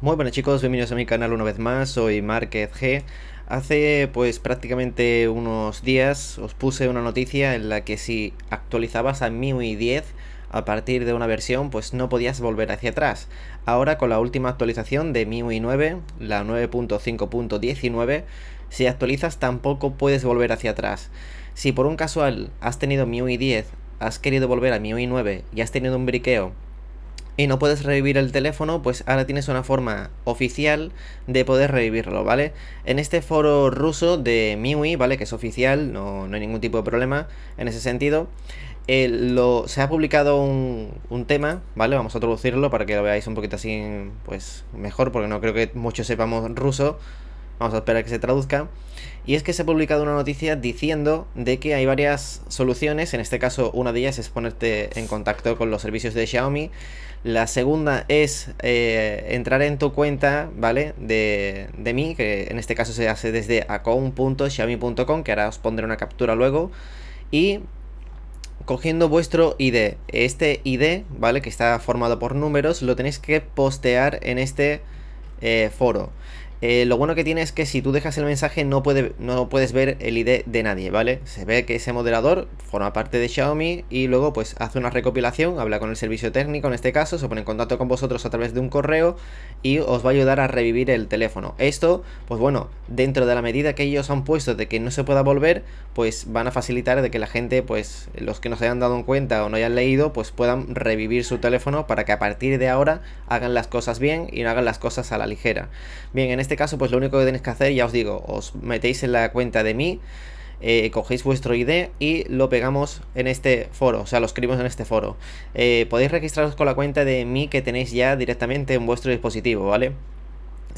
Muy buenas chicos, bienvenidos a mi canal una vez más, soy Márquez G. Hace pues prácticamente unos días os puse una noticia en la que si actualizabas a MIUI 10 a partir de una versión pues no podías volver hacia atrás. Ahora con la última actualización de MIUI 9, la 9.5.19, si actualizas tampoco puedes volver hacia atrás. Si por un casual has tenido MIUI 10, has querido volver a MIUI 9 y has tenido un briqueo y no puedes revivir el teléfono, pues ahora tienes una forma oficial de poder revivirlo, ¿vale? En este foro ruso de MIUI, ¿vale? Que es oficial, no, hay ningún tipo de problema en ese sentido. Eh, lo, se ha publicado un, un, tema, ¿vale? Vamos a traducirlo para que lo veáis un poquito así, pues mejor, porque no creo que muchos sepamos ruso. Vamos a esperar a que se traduzca. Y es que se ha publicado una noticia diciendo de que hay varias soluciones, en este caso una de ellas es ponerte en contacto con los servicios de Xiaomi, la segunda es eh, entrar en tu cuenta, ¿vale? De, de mí, que en este caso se hace desde acom.xiaomi.com, que ahora os pondré una captura luego, y cogiendo vuestro ID. Este ID, ¿vale? Que está formado por números, lo tenéis que postear en este eh, foro. Eh, lo bueno que tiene es que si tú dejas el mensaje no, puede, no puedes ver el ID de nadie, ¿vale? Se ve que ese moderador forma parte de Xiaomi y luego pues hace una recopilación, habla con el servicio técnico en este caso, se pone en contacto con vosotros a través de un correo y os va a ayudar a revivir el teléfono. Esto, pues bueno, dentro de la medida que ellos han puesto de que no se pueda volver, pues van a facilitar de que la gente, pues los que no se hayan dado en cuenta o no hayan leído, pues puedan revivir su teléfono para que a partir de ahora hagan las cosas bien y no hagan las cosas a la ligera. Bien, en este este caso, pues lo único que tenéis que hacer, ya os digo, os metéis en la cuenta de mí, eh, cogéis vuestro ID y lo pegamos en este foro, o sea, lo escribimos en este foro. Eh, podéis registraros con la cuenta de mí que tenéis ya directamente en vuestro dispositivo, ¿vale?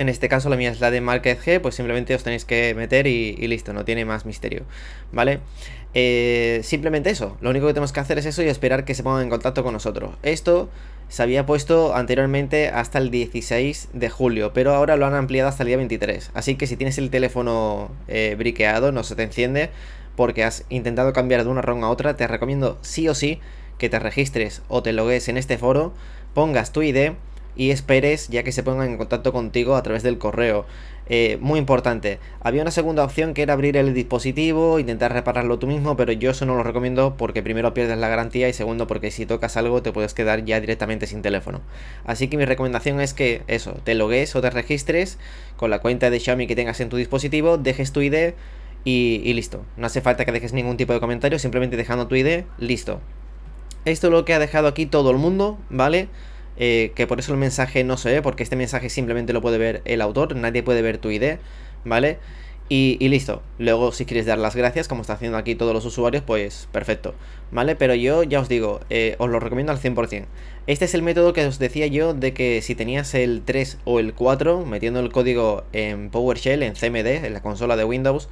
En este caso la mía es la de Market G, pues simplemente os tenéis que meter y, listo, no tiene más misterio, ¿vale? Eh, simplemente eso, lo único que tenemos que hacer es eso y esperar que se pongan en contacto con nosotros. Esto se había puesto anteriormente hasta el 16 de julio, pero ahora lo han ampliado hasta el día 23. Así que si tienes el teléfono eh, briqueado, no se te enciende porque has intentado cambiar de una ROM a otra, te recomiendo sí o sí que te registres o te logues en este foro, pongas tu ID y esperes ya que se pongan en contacto contigo a través del correo. Eh, muy importante. Había una segunda opción que era abrir el dispositivo, intentar repararlo tú mismo, pero yo eso no lo recomiendo porque primero pierdes la garantía y segundo porque si tocas algo te puedes quedar ya directamente sin teléfono. Así que mi recomendación es que eso, te logues o te registres con la cuenta de Xiaomi que tengas en tu dispositivo, dejes tu ID y, y listo. No hace falta que dejes ningún tipo de comentario, simplemente dejando tu ID, listo. Esto es lo que ha dejado aquí todo el mundo, ¿vale? Eh, que por eso el mensaje no se ve, porque este mensaje simplemente lo puede ver el autor, nadie puede ver tu ID, ¿vale? Y, listo. Luego, si quieres dar las gracias, como está haciendo aquí todos los usuarios, pues perfecto. ¿Vale? Pero yo ya os digo, eh, os lo recomiendo al 100%. Este es el método que os decía yo de que si tenías el 3 o el 4, metiendo el código en PowerShell, en CMD, en la consola de Windows,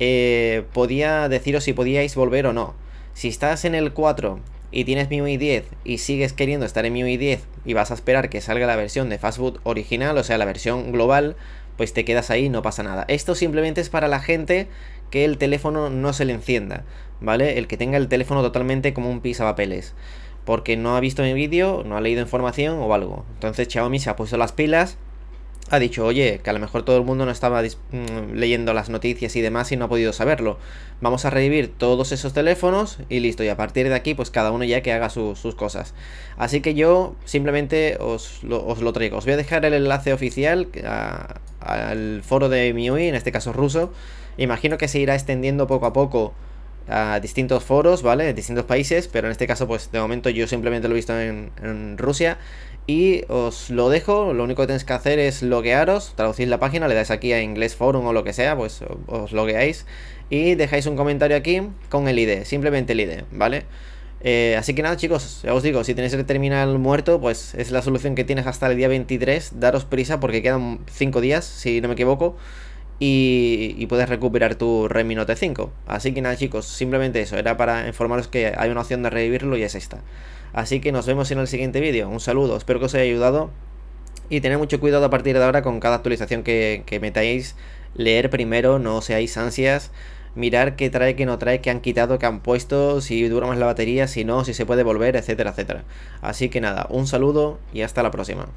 eh, podía deciros si podíais volver o no. Si estás en el 4 y tienes MIUI 10 y sigues queriendo estar en MIUI 10 y vas a esperar que salga la versión de Fastboot original, o sea, la versión global, pues te quedas ahí, no pasa nada. Esto simplemente es para la gente que el teléfono no se le encienda, ¿vale? El que tenga el teléfono totalmente como un pisapapeles. Porque no ha visto mi vídeo, no ha leído información o algo. Entonces Xiaomi se ha puesto las pilas ha dicho, oye, que a lo mejor todo el mundo no estaba mm, leyendo las noticias y demás y no ha podido saberlo. Vamos a revivir todos esos teléfonos y listo. Y a partir de aquí, pues cada uno ya que haga sus cosas. Así que yo simplemente os lo, traigo. Os voy a dejar el enlace oficial al foro de MIUI, en este caso ruso. Imagino que se irá extendiendo poco a poco a distintos foros, ¿vale? En distintos países, pero en este caso, pues de momento yo simplemente lo he visto en Rusia y os lo dejo, lo único que tenéis que hacer es loguearos, traducís la página, le dais aquí a inglés forum o lo que sea, pues os logueáis y dejáis un comentario aquí con el ID, simplemente el ID, ¿vale? Eh, así que nada chicos, ya os digo, si tenéis el terminal muerto, pues es la solución que tienes hasta el día 23, daros prisa porque quedan 5 días, si no me equivoco y, puedes recuperar tu Redmi Note 5. Así que nada chicos, simplemente eso, era para informaros que hay una opción de revivirlo y es esta. Así que nos vemos en el siguiente vídeo, un saludo, espero que os haya ayudado y tened mucho cuidado a partir de ahora con cada actualización que, que metáis, leer primero, no seáis ansias, mirar qué trae, qué no trae, qué han quitado, qué han puesto, si dura más la batería, si no, si se puede volver, etcétera, etcétera. Así que nada, un saludo y hasta la próxima.